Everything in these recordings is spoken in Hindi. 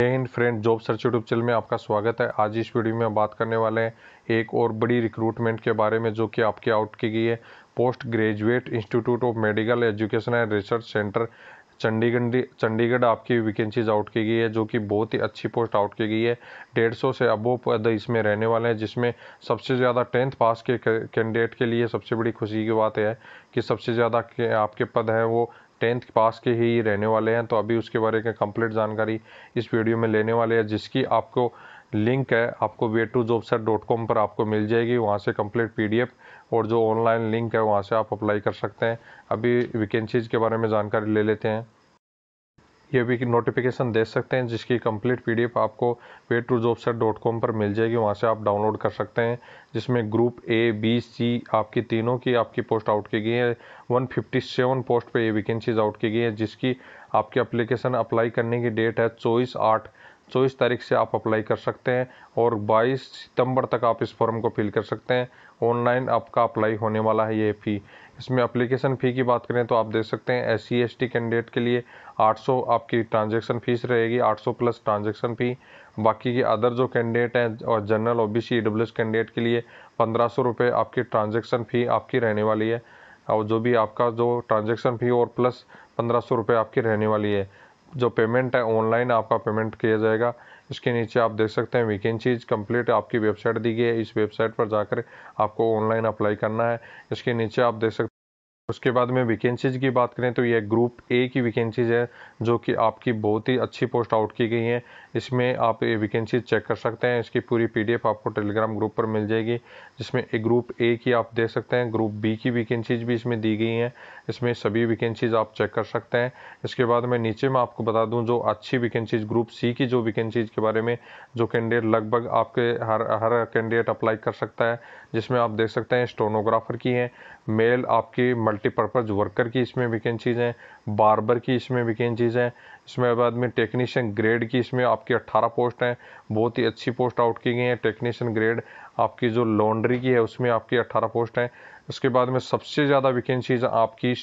जय Hind friend job search YouTube channel में आपका स्वागत है आज इस वीडियो में हम बात करने वाले हैं एक और बड़ी रिक्रूटमेंट के बारे में जो कि आपके आउट की गई है post graduate institute of medical education and research centre Chandigarh Chandigarh आपकी वैकेंसीज आउट की गई है जो कि बहुत ही अच्छी पोस्ट आउट की गई है डेढ़ सौ से अबो पद इसमें रहने वाले हैं जिसमें सबसे ज़्यादा टेंथ पास के कैंडिडेट के लिए सबसे बड़ी खुशी की बात है कि सबसे ज़्यादा आपके पद हैं वो टेंथ पास के ही रहने वाले हैं तो अभी उसके बारे में कंप्लीट जानकारी इस वीडियो में लेने वाले हैं जिसकी आपको लिंक है आपको way to job dot com पर आपको मिल जाएगी वहाँ से कंप्लीट पीडीएफ और जो ऑनलाइन लिंक है वहाँ से आप अप्लाई कर सकते हैं अभी वैकेंसीज़ के बारे में जानकारी ले लेते हैं ये भी नोटिफिकेशन दे सकते हैं जिसकी कंप्लीट पीडीएफ आपको way to job set dot com पर मिल जाएगी वहाँ से आप डाउनलोड कर सकते हैं जिसमें ग्रुप ए बी सी आपकी तीनों की आपकी पोस्ट आउट की गई है 157 पोस्ट पे ये वैकेंसीज आउट की गई है जिसकी आपकी अप्लीकेशन अप्लाई करने की डेट है चौबीस आठ चौबीस तारीख से आप अप्लाई कर सकते हैं और बाईस सितंबर तक आप इस फॉर्म को फिल कर सकते हैं ऑनलाइन आपका अप्लाई होने वाला है ये फी इसमें अप्लीकेशन फ़ी की बात करें तो आप देख सकते हैं एस सी कैंडिडेट के लिए 800 आपकी ट्रांजैक्शन फ़ीस रहेगी 800 प्लस ट्रांजैक्शन फ़ी बाकी के अदर जो कैंडिडेट हैं और general O B C candidate के लिए पंद्रह सौ रुपये आपकी ट्रांजेक्शन फ़ी आपकी रहने वाली है और जो भी आपका जो ट्रांजेक्शन फ़ी और प्लस पंद्रह सौ रुपये आपकी रहने वाली है जो पेमेंट है ऑनलाइन आपका पेमेंट किया जाएगा इसके नीचे आप देख सकते हैं वैकेंसीज कंप्लीट आपकी वेबसाइट दी गई है इस वेबसाइट पर जाकर आपको ऑनलाइन अप्लाई करना है इसके नीचे आप देख सकते उसके बाद में वैकेंसीज की बात करें तो ये ग्रुप ए की वैकेंसीज है जो कि आपकी बहुत ही अच्छी पोस्ट आउट की गई हैं इसमें आप ये वैकेंसी चेक कर सकते हैं इसकी पूरी पीडीएफ आपको टेलीग्राम ग्रुप पर मिल जाएगी जिसमें एक ग्रुप ए की आप देख सकते हैं ग्रुप बी की वैकेंसीज भी इसमें दी गई हैं इसमें सभी वैकेंसीज आप चेक कर सकते हैं इसके बाद मैं नीचे में आपको बता दूँ जो अच्छी वैकेंसीज ग्रुप सी की जो वैकेंसीज के बारे में जो कैंडिडेट लगभग आपके हर हर कैंडिडेट अप्लाई कर सकता है जिसमें आप देख सकते हैं स्टोनोग्राफर की हैं मेल आपकी मल्टीपर्पज़ वर्कर की इसमें वैकेंसीज हैं बारबर की इसमें वैकेंसीज हैं इसमें बाद में टेक्नीशियन ग्रेड की इसमें आप आपकी 18 पोस्ट हैं बहुत ही अच्छी पोस्ट आउट की गई हैं टेक्नीशियन ग्रेड आपकी जो लॉन्ड्री की है उसमें आपकी 18 पोस्ट हैं उसके बाद में सबसे ज़्यादा वैकेंसीज आपकी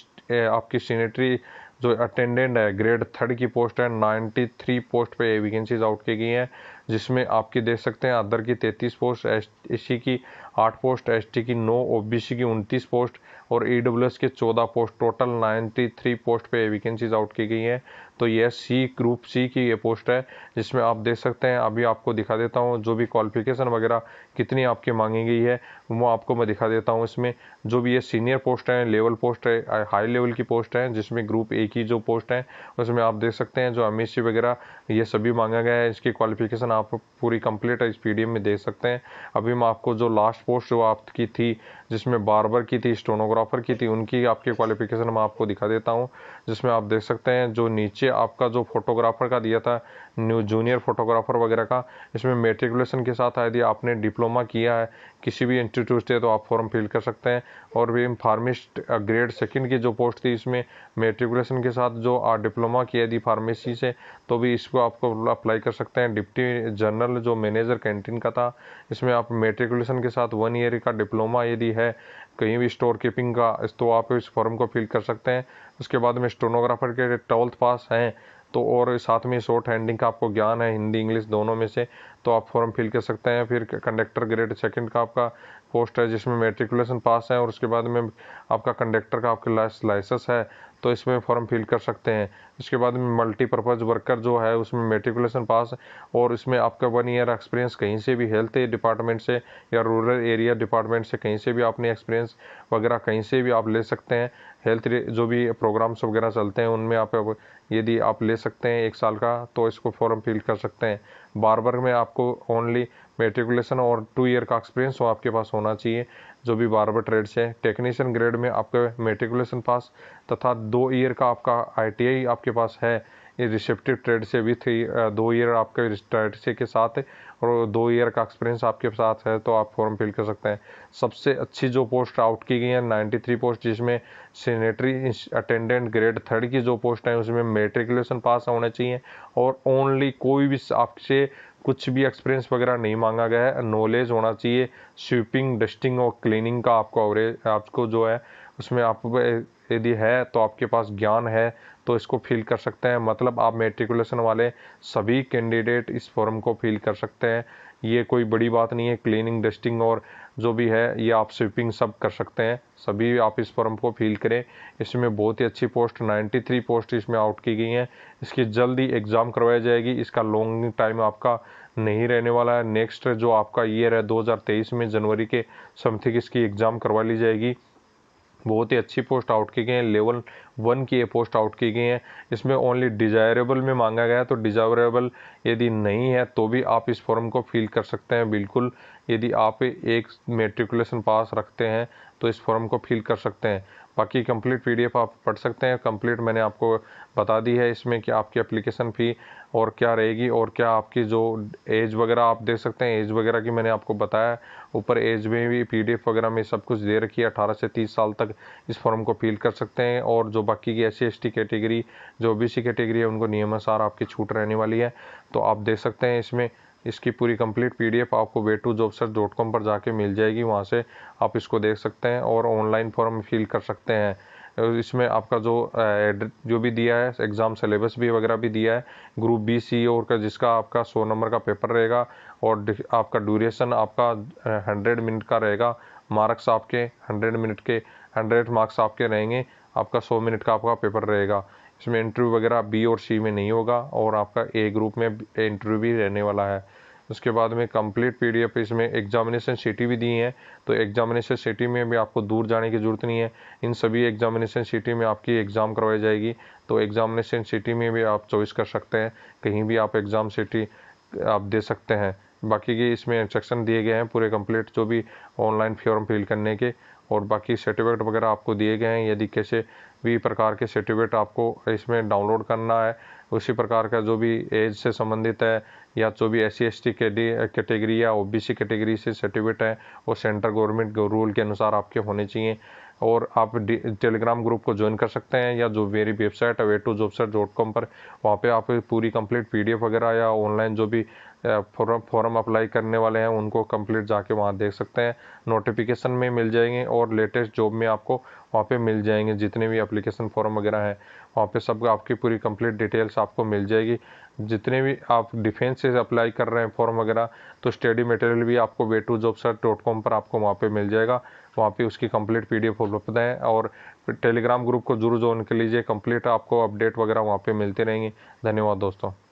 आपकी सीनेटरी जो अटेंडेंट है ग्रेड थर्ड की पोस्ट है 93 पोस्ट पे वैकेंसीज आउट की गई हैं जिसमें आपकी देख सकते हैं अदर की 33 पोस्ट एस की 8 पोस्ट एस की 9 ओबीसी की 29 पोस्ट और ई के 14 पोस्ट टोटल 93 पोस्ट पे वैकेंसीज आउट की गई हैं तो ये सी ग्रुप सी की ये पोस्ट है जिसमें आप देख सकते हैं अभी आपको दिखा देता हूँ जो भी क्वालिफिकेशन वगैरह कितनी आपकी मांगी गई है वो आपको मैं दिखा देता हूँ इसमें जो भी ये सीनियर पोस्ट हैं लेवल पोस्ट है हाई लेवल की पोस्ट है जिसमें ग्रुप ए की जो पोस्ट है उसमें आप देख सकते हैं जो एम e वगैरह ये सभी मांगा गया है इसकी क्वालिफिकेशन आप पूरी कंप्लीट इस पी में देख सकते हैं अभी मैं आपको जो लास्ट पोस्ट जो आपकी थी जिसमें बारबर की थी स्टोनोग्राफर की थी उनकी आपकी क्वालिफिकेशन मैं आपको दिखा देता हूँ जिसमें आप देख सकते हैं जो नीचे नीचे आपका जो फोटोग्राफर का दिया था न्यू जूनियर फोटोग्राफर वगैरह का इसमें मेट्रिकुलेशन के साथ यदि आपने डिप्लोमा किया है किसी भी इंस्टीट्यूट से तो आप फॉर्म फिल कर सकते हैं और भी फार्मिस्ट ग्रेड सेकंड की जो पोस्ट थी इसमें मेट्रिकुलेशन के साथ जो डिप्लोमा किया यदि फार्मेसी से तो भी इसको आपको अप्लाई कर सकते हैं डिप्टी जनरल जो मैनेजर कैंटीन का था इसमें आप मेट्रिकुलेशन के साथ वन ईयर का डिप्लोमा यदि है कहीं भी स्टोर कीपिंग का इस तो आप इस फॉर्म को फिल कर सकते हैं उसके बाद में स्टोनोग्राफर के ट्वेल्थ पास हैं तो और साथ में शॉर्ट हैंडिंग का आपको ज्ञान है हिंदी इंग्लिश दोनों में से तो आप फॉर्म फिल कर सकते हैं फिर कंडक्टर ग्रेड सेकंड का आपका पोस्ट है जिसमें मेट्रिकुलेशन पास है और उसके बाद में आपका कंडक्टर का लाइस लाइसेंस है तो इसमें फॉर्म फिल कर सकते हैं इसके बाद में मल्टीपर्पज़ वर्कर जो है उसमें मेट्रिकुलेशन पास और इसमें आपका वन ईयर एक्सपीरियंस कहीं से भी हेल्थ डिपार्टमेंट से या रूरल एरिया डिपार्टमेंट से कहीं से भी आपने एक्सपीरियंस वगैरह कहीं से भी आप ले सकते हैं हेल्थ जो भी प्रोग्राम्स वगैरह चलते हैं उनमें आप यदि आप ले सकते हैं एक साल का तो इसको फॉर्म फिल कर सकते हैं बार में आपको ओनली मेट्रिकुलेशन और टू ईयर का एक्सपीरियंस हो आपके पास होना चाहिए जो भी बार बार ट्रेड से टेक्नीशियन ग्रेड में आपके मेट्रिकुलेशन पास तथा दो ईयर का आपका आई आपके पास है ये रिसेप्टिव ट्रेड से विथ दो ईयर आपके ट्रेड से के साथ और दो ईयर का एक्सपीरियंस आपके साथ है तो आप फॉर्म फिल कर सकते हैं सबसे अच्छी जो पोस्ट आउट की गई है 93 पोस्ट जिसमें सेनेटरी अटेंडेंट ग्रेड थर्ड की जो पोस्ट है उसमें मेट्रिकुलेशन पास होना चाहिए और ओनली कोई भी आपसे कुछ भी एक्सपीरियंस वगैरह नहीं मांगा गया है नॉलेज होना चाहिए स्वीपिंग डस्टिंग और क्लीनिंग का आपको आपको जो है उसमें आप यदि है तो आपके पास ज्ञान है तो इसको फिल कर सकते हैं मतलब आप मेट्रिकुलेशन वाले सभी कैंडिडेट इस फॉर्म को फिल कर सकते हैं ये कोई बड़ी बात नहीं है क्लीनिंग डस्टिंग और जो भी है ये आप स्वीपिंग सब कर सकते हैं सभी आप इस फॉर्म को फिल करें इसमें बहुत ही अच्छी पोस्ट 93 पोस्ट इसमें आउट की गई हैं इसकी जल्दी एग्ज़ाम करवाई जाएगी इसका लॉन्ग टाइम आपका नहीं रहने वाला है नेक्स्ट जो आपका ईयर है 2023 में जनवरी के समथिंग इसकी एग्ज़ाम करवा ली जाएगी बहुत ही अच्छी पोस्ट आउट की गई हैं लेवल वन की ये पोस्ट आउट की गई हैं इसमें ओनली डिजायरेबल में मांगा गया तो डिजायरेबल यदि नहीं है तो भी आप इस फॉर्म को फिल कर सकते हैं बिल्कुल यदि आप एक मेट्रिकुलेशन पास रखते हैं तो इस फॉर्म को फिल कर सकते हैं बाकी कंप्लीट पीडीएफ आप पढ़ सकते हैं कंप्लीट मैंने आपको बता दी है इसमें कि आपकी एप्लीकेशन फ़ी और क्या रहेगी और क्या आपकी जो एज वगैरह आप देख सकते हैं एज वगैरह की मैंने आपको बताया ऊपर एज में भी पीडीएफ वगैरह में सब कुछ दे रखी है अठारह से तीस साल तक इस फॉर्म को फिल कर सकते हैं और जो बाकी की एस सी कैटेगरी जो ओ कैटेगरी है उनको नियमानुसार आपकी छूट रहने वाली है तो आप देख सकते हैं इसमें इसकी पूरी कंप्लीट पीडीएफ आपको way to job search dot com पर जाके मिल जाएगी वहाँ से आप इसको देख सकते हैं और ऑनलाइन फॉर्म फिल कर सकते हैं इसमें आपका जो जो भी दिया है एग्ज़ाम सिलेबस भी वगैरह भी दिया है ग्रुप बी सी और का जिसका आपका सौ नंबर का पेपर रहेगा और आपका ड्यूरेशन आपका हंड्रेड मिनट का रहेगा मार्क्स आपके हंड्रेड मिनट के हंड्रेड मार्क्स आपके रहेंगे आपका सौ मिनट का आपका पेपर रहेगा इसमें इंटरव्यू वगैरह बी और सी में नहीं होगा और आपका ए ग्रुप में इंटरव्यू भी रहने वाला है उसके बाद में कंप्लीट पीडीएफ इसमें एग्जामिनेशन सीटी भी दी है तो एग्जामिनेशन सीटी में भी आपको दूर जाने की ज़रूरत नहीं है इन सभी एग्जामिनेशन सीटी में आपकी एग्ज़ाम करवाई जाएगी तो एग्जामिनेशन सीटी में भी आप चॉइस कर सकते हैं कहीं भी आप एग्ज़ाम सीटी आप दे सकते हैं बाकी के इसमें इंस्ट्रक्शन दिए गए हैं पूरे कम्प्लीट जो भी ऑनलाइन फॉर्म फिल करने के और बाकी सर्टिफिकेट वगैरह आपको दिए गए हैं यदि कैसे भी प्रकार के सर्टिफिकेट आपको इसमें डाउनलोड करना है उसी प्रकार का जो भी एज से संबंधित है या जो भी S C S T category या ओ बी सी कैटेगरी से सर्टिफिकेट है वो सेंट्रल गवर्नमेंट रूल के अनुसार आपके होने चाहिए और आप टेलीग्राम ग्रुप को ज्वाइन कर सकते हैं या जो मेरी वेबसाइट है way to job search dot com पर वहाँ पर आप पूरी कंप्लीट पी वगैरह या ऑनलाइन जो भी फॉर्म फॉर्म अप्लाई करने वाले हैं उनको कंप्लीट जाके वहाँ देख सकते हैं नोटिफिकेशन में मिल जाएंगे और लेटेस्ट जॉब में आपको वहाँ पे मिल जाएंगे जितने भी अप्लीकेशन फॉर्म वगैरह हैं वहाँ पे सब आपकी पूरी कंप्लीट डिटेल्स आपको मिल जाएगी जितने भी आप डिफेंस से अप्लाई कर रहे हैं फॉर्म वगैरह तो स्टडी मटेरियल भी आपको way to job search dot com पर आपको वहाँ पे मिल जाएगा वहाँ पे उसकी कंप्लीट एफ उपलब्ध है और टेलीग्राम ग्रुप को जरूर ज्वाइन कर लीजिए कंप्लीट आपको अपडेट वगैरह वहाँ पे मिलते रहेंगे धन्यवाद दोस्तों